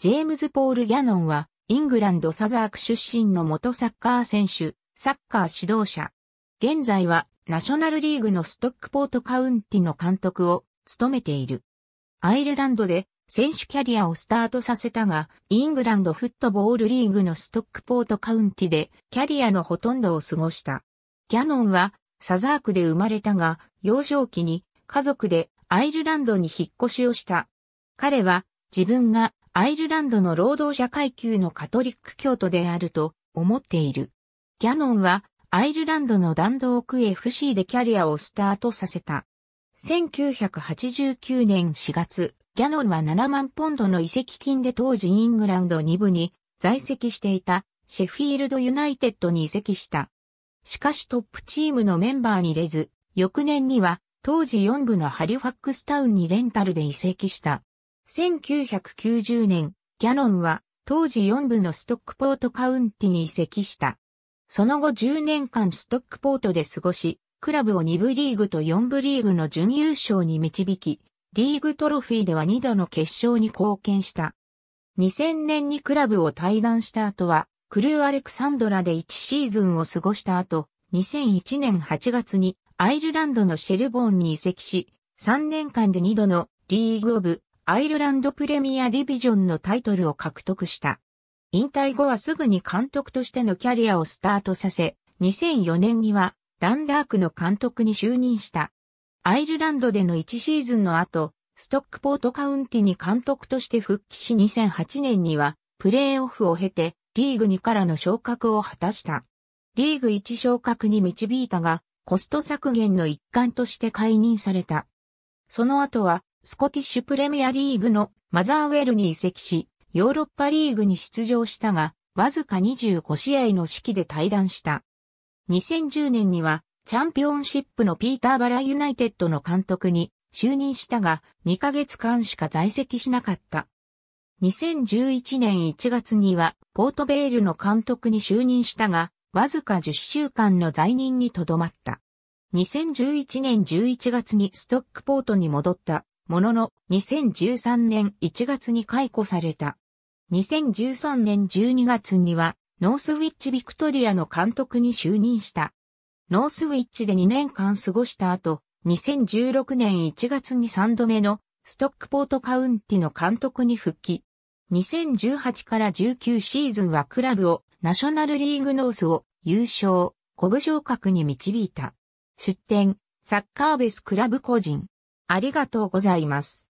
ジェームズ・ポール・ギャノンは、イングランド・サザーク出身の元サッカー選手、サッカー指導者。現在は、ナショナルリーグのストックポートカウンティの監督を務めている。アイルランドで選手キャリアをスタートさせたが、イングランドフットボールリーグのストックポートカウンティでキャリアのほとんどを過ごした。ギャノンはサザークで生まれたが、幼少期に家族でアイルランドに引っ越しをした。彼は自分がアイルランドの労働者階級のカトリック教徒であると思っている。ギャノンはアイルランドの弾道区 FC でキャリアをスタートさせた。1989年4月、ギャノンは7万ポンドの移籍金で当時イングランド2部に在籍していたシェフィールドユナイテッドに移籍した。しかしトップチームのメンバーに入れず、翌年には当時4部のハリファックスタウンにレンタルで移籍した。1990年、ギャノンは当時4部のストックポートカウンティに移籍した。その後10年間ストックポートで過ごし、クラブを2部リーグと4部リーグの準優勝に導き、リーグトロフィーでは2度の決勝に貢献した。2000年にクラブを退団した後は、クルーアレクサンドラで1シーズンを過ごした後、2001年8月にアイルランドのシェルボーンに移籍し、3年間で2度のリーグオブアイルランドプレミアディビジョンのタイトルを獲得した。引退後はすぐに監督としてのキャリアをスタートさせ、2004年にはダンダークの監督に就任した。アイルランドでの1シーズンの後、ストックポートカウンティに監督として復帰し2008年にはプレーオフを経てリーグ2からの昇格を果たした。リーグ1昇格に導いたが、コスト削減の一環として解任された。その後はスコティッシュプレミアリーグのマザーウェルに移籍し、ヨーロッパリーグに出場したが、わずか25試合の式で退団した。2010年には、チャンピオンシップのピーターバラユナイテッドの監督に就任したが、2ヶ月間しか在籍しなかった。2011年1月には、ポートベールの監督に就任したが、わずか10週間の在任にとどまった。2011年11月にストックポートに戻った。ものの2013年1月に解雇された。2013年12月にはノースウィッチ・ビクトリアの監督に就任した。ノースウィッチで2年間過ごした後、2016年1月に3度目のストックポートカウンティの監督に復帰。2018から19シーズンはクラブをナショナルリーグノースを優勝、五部昇格に導いた。出展、サッカーベスクラブ個人。ありがとうございます。